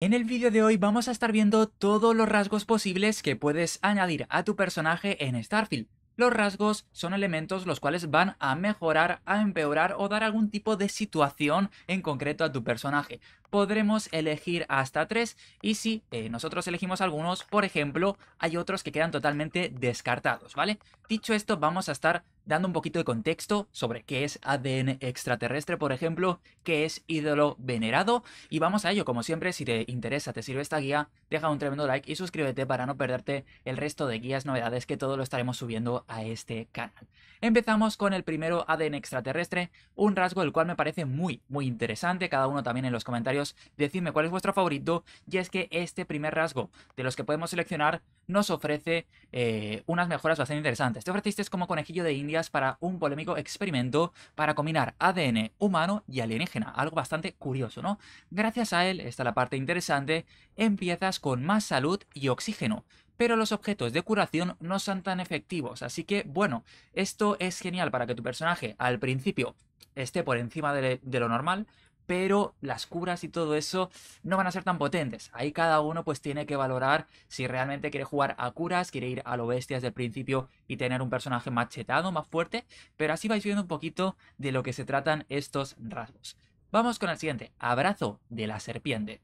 En el vídeo de hoy vamos a estar viendo todos los rasgos posibles que puedes añadir a tu personaje en Starfield. Los rasgos son elementos los cuales van a mejorar, a empeorar o dar algún tipo de situación en concreto a tu personaje. Podremos elegir hasta tres y si eh, nosotros elegimos algunos, por ejemplo, hay otros que quedan totalmente descartados, ¿vale? Dicho esto, vamos a estar dando un poquito de contexto sobre qué es ADN extraterrestre, por ejemplo, qué es ídolo venerado. Y vamos a ello, como siempre, si te interesa, te sirve esta guía, deja un tremendo like y suscríbete para no perderte el resto de guías, novedades que todo lo estaremos subiendo a este canal. Empezamos con el primero ADN extraterrestre, un rasgo el cual me parece muy, muy interesante. Cada uno también en los comentarios decidme cuál es vuestro favorito. Y es que este primer rasgo de los que podemos seleccionar nos ofrece eh, unas mejoras bastante interesantes. Te ofreciste como conejillo de India para un polémico experimento para combinar ADN humano y alienígena, algo bastante curioso, ¿no? Gracias a él, está la parte interesante, empiezas con más salud y oxígeno, pero los objetos de curación no son tan efectivos, así que bueno, esto es genial para que tu personaje al principio esté por encima de lo normal, pero las curas y todo eso no van a ser tan potentes. Ahí cada uno pues tiene que valorar si realmente quiere jugar a curas, quiere ir a lo bestias desde el principio y tener un personaje más chetado, más fuerte, pero así vais viendo un poquito de lo que se tratan estos rasgos. Vamos con el siguiente, abrazo de la serpiente.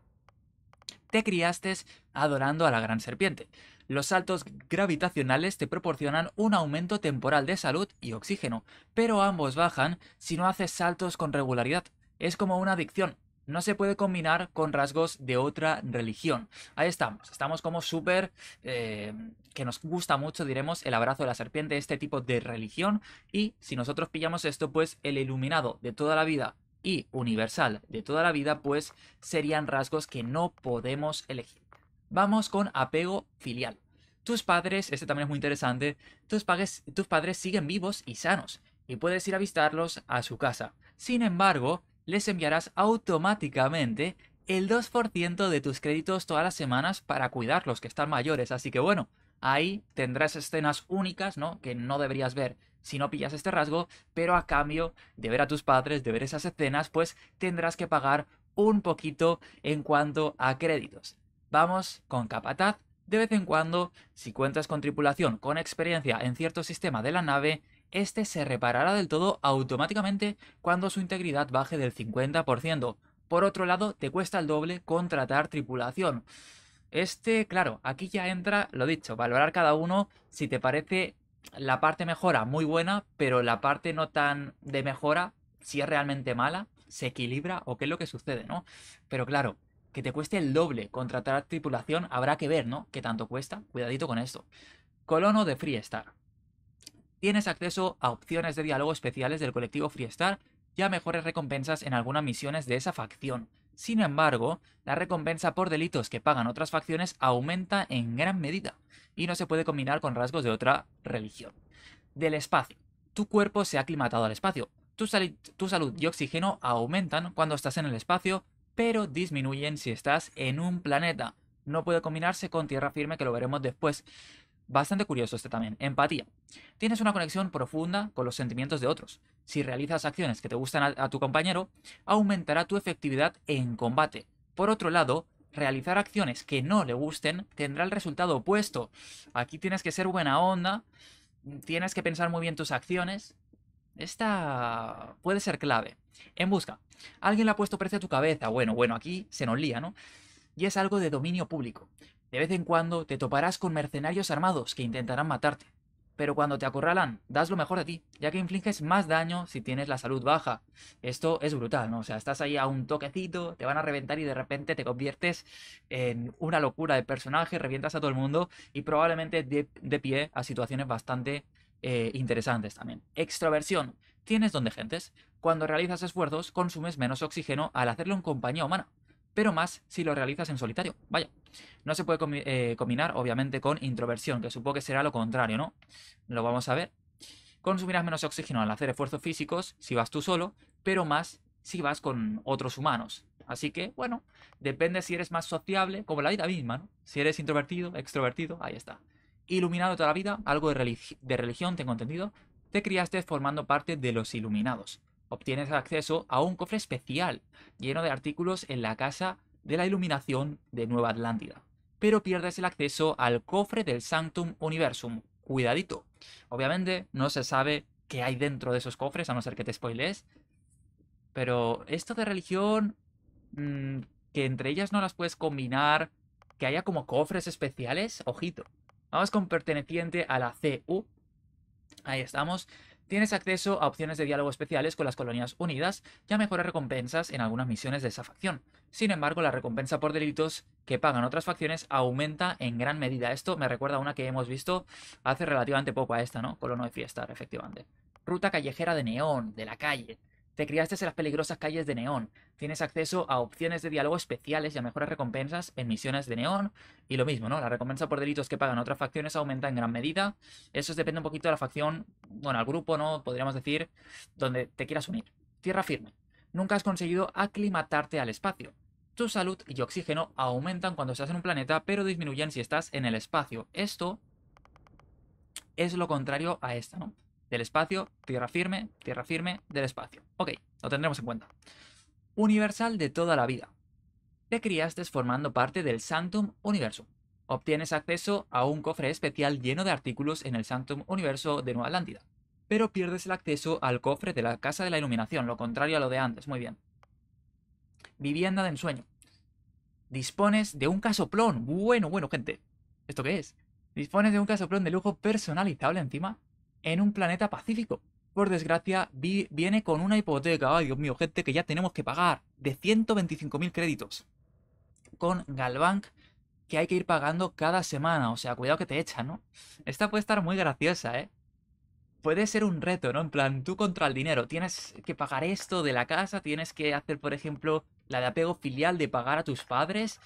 Te criaste adorando a la gran serpiente. Los saltos gravitacionales te proporcionan un aumento temporal de salud y oxígeno, pero ambos bajan si no haces saltos con regularidad es como una adicción. No se puede combinar con rasgos de otra religión. Ahí estamos. Estamos como súper... Eh, que nos gusta mucho, diremos, el abrazo de la serpiente, este tipo de religión. Y si nosotros pillamos esto, pues el iluminado de toda la vida y universal de toda la vida, pues serían rasgos que no podemos elegir. Vamos con apego filial. Tus padres, este también es muy interesante, tus padres siguen vivos y sanos, y puedes ir a visitarlos a su casa. Sin embargo, les enviarás automáticamente el 2% de tus créditos todas las semanas para cuidar los que están mayores. Así que bueno, ahí tendrás escenas únicas, ¿no? Que no deberías ver si no pillas este rasgo, pero a cambio de ver a tus padres, de ver esas escenas, pues tendrás que pagar un poquito en cuanto a créditos. Vamos con Capataz. De vez en cuando, si cuentas con tripulación con experiencia en cierto sistema de la nave, este se reparará del todo automáticamente cuando su integridad baje del 50%. Por otro lado, te cuesta el doble contratar tripulación. Este, claro, aquí ya entra, lo dicho, valorar cada uno si te parece la parte mejora muy buena, pero la parte no tan de mejora, si es realmente mala, se equilibra o qué es lo que sucede, ¿no? Pero claro, que te cueste el doble contratar tripulación, habrá que ver, ¿no? ¿Qué tanto cuesta? Cuidadito con esto. Colono de Star tienes acceso a opciones de diálogo especiales del colectivo Star y a mejores recompensas en algunas misiones de esa facción. Sin embargo, la recompensa por delitos que pagan otras facciones aumenta en gran medida y no se puede combinar con rasgos de otra religión. Del espacio. Tu cuerpo se ha aclimatado al espacio. tu salud y oxígeno aumentan cuando estás en el espacio, pero disminuyen si estás en un planeta. No puede combinarse con tierra firme, que lo veremos después. Bastante curioso este también. Empatía. Tienes una conexión profunda con los sentimientos de otros. Si realizas acciones que te gustan a, tu compañero, aumentará tu efectividad en combate. Por otro lado, realizar acciones que no le gusten tendrá el resultado opuesto. Aquí tienes que ser buena onda, tienes que pensar muy bien tus acciones. Esta puede ser clave. En busca. Alguien le ha puesto precio a tu cabeza. Bueno, bueno, aquí se nos lía, ¿no? Y es algo de dominio público. De vez en cuando te toparás con mercenarios armados que intentarán matarte. Pero cuando te acorralan, das lo mejor de ti, ya que infliges más daño si tienes la salud baja. Esto es brutal, ¿no? O sea, estás ahí a un toquecito, te van a reventar y de repente te conviertes en una locura de personaje, revientas a todo el mundo y probablemente de, pie a situaciones bastante eh, interesantes también. Extroversión. Tienes donde gentes. Cuando realizas esfuerzos, consumes menos oxígeno al hacerlo en compañía humana pero más si lo realizas en solitario. Vaya, no se puede eh, combinar obviamente con introversión, que supongo que será lo contrario, ¿no? Lo vamos a ver. Consumirás menos oxígeno al hacer esfuerzos físicos si vas tú solo, pero más si vas con otros humanos. Así que, bueno, depende si eres más sociable, como la vida misma, ¿no? Si eres introvertido, extrovertido, ahí está. Iluminado toda la vida, algo de, de religión, tengo entendido, te criaste formando parte de los iluminados obtienes acceso a un cofre especial lleno de artículos en la Casa de la Iluminación de Nueva Atlántida. Pero pierdes el acceso al cofre del Sanctum Universum. Cuidadito. Obviamente no se sabe qué hay dentro de esos cofres, a no ser que te spoilees. Pero esto de religión, mm, que entre ellas no las puedes combinar, que haya como cofres especiales, ojito. Vamos con perteneciente a la CU. Ahí estamos. Tienes acceso a opciones de diálogo especiales con las colonias unidas y a mejores recompensas en algunas misiones de esa facción. Sin embargo, la recompensa por delitos que pagan otras facciones aumenta en gran medida. Esto me recuerda a una que hemos visto hace relativamente poco a esta, ¿no? Colono de fiesta, efectivamente. Ruta callejera de neón, de la calle. Te criaste en las peligrosas calles de Neón. Tienes acceso a opciones de diálogo especiales y a mejores recompensas en misiones de Neón. Y lo mismo, ¿no? La recompensa por delitos que pagan otras facciones aumenta en gran medida. Eso depende un poquito de la facción, bueno, al grupo, ¿no? Podríamos decir, donde te quieras unir. Tierra firme. Nunca has conseguido aclimatarte al espacio. Tu salud y oxígeno aumentan cuando estás en un planeta, pero disminuyen si estás en el espacio. Esto es lo contrario a esta, ¿no? del espacio, tierra firme, tierra firme, del espacio. Ok, lo tendremos en cuenta. Universal de toda la vida. Te criaste formando parte del Santum universo Obtienes acceso a un cofre especial lleno de artículos en el Santum Universo de Nueva Atlántida, pero pierdes el acceso al cofre de la Casa de la Iluminación, lo contrario a lo de antes, muy bien. Vivienda de ensueño. Dispones de un casoplón. Bueno, bueno, gente. ¿Esto qué es? Dispones de un casoplón de lujo personalizable encima en un planeta pacífico. Por desgracia, viene con una hipoteca, ay Dios mío, gente que ya tenemos que pagar, de 125.000 créditos. Con Galbank, que hay que ir pagando cada semana, o sea, cuidado que te echan, ¿no? Esta puede estar muy graciosa, ¿eh? puede ser un reto, ¿no? En plan, tú contra el dinero. Tienes que pagar esto de la casa, tienes que hacer, por ejemplo, la de apego filial de pagar a tus padres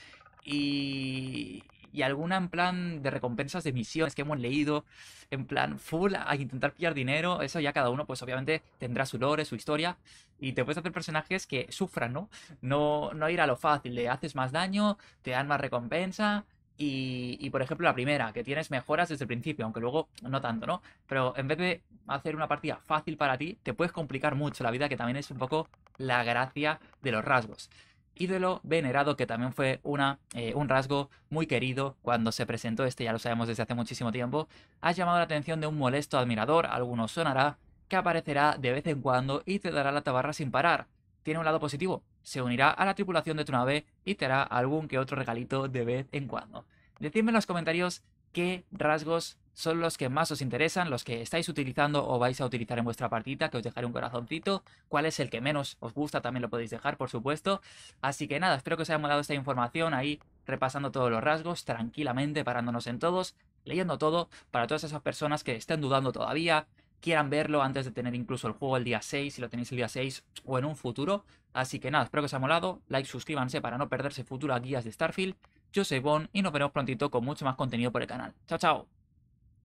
y, y alguna en plan de recompensas de misiones que hemos leído, en plan full a intentar pillar dinero, eso ya cada uno pues obviamente tendrá su lore, su historia y te puedes hacer personajes que sufran, ¿no? No, ir a lo fácil, le haces más daño, te dan más recompensa. Y, y por ejemplo la primera, que tienes mejoras desde el principio, aunque luego no tanto, ¿no? Pero en vez de hacer una partida fácil para ti, te puedes complicar mucho la vida, que también es un poco la gracia de los rasgos ídolo venerado, que también fue una, eh, un rasgo muy querido cuando se presentó este, ya lo sabemos desde hace muchísimo tiempo, ha llamado la atención de un molesto admirador, alguno sonará, que aparecerá de vez en cuando y te dará la tabarra sin parar. Tiene un lado positivo, se unirá a la tripulación de tu nave y te hará algún que otro regalito de vez en cuando. Decidme en los comentarios qué rasgos son los que más os interesan, los que estáis utilizando o vais a utilizar en vuestra partida, que os dejaré un corazoncito, cuál es el que menos os gusta, también lo podéis dejar, por supuesto. Así que nada, espero que os haya molado esta información ahí, repasando todos los rasgos, tranquilamente, parándonos en todos, leyendo todo, para todas esas personas que estén dudando todavía, quieran verlo antes de tener incluso el juego el día 6, si lo tenéis el día 6 o en un futuro. Así que nada, espero que os haya molado, like, suscríbanse para no perderse futuras guías de Starfield, yo soy Bon y nos veremos prontito con mucho más contenido por el canal. Chao, chao.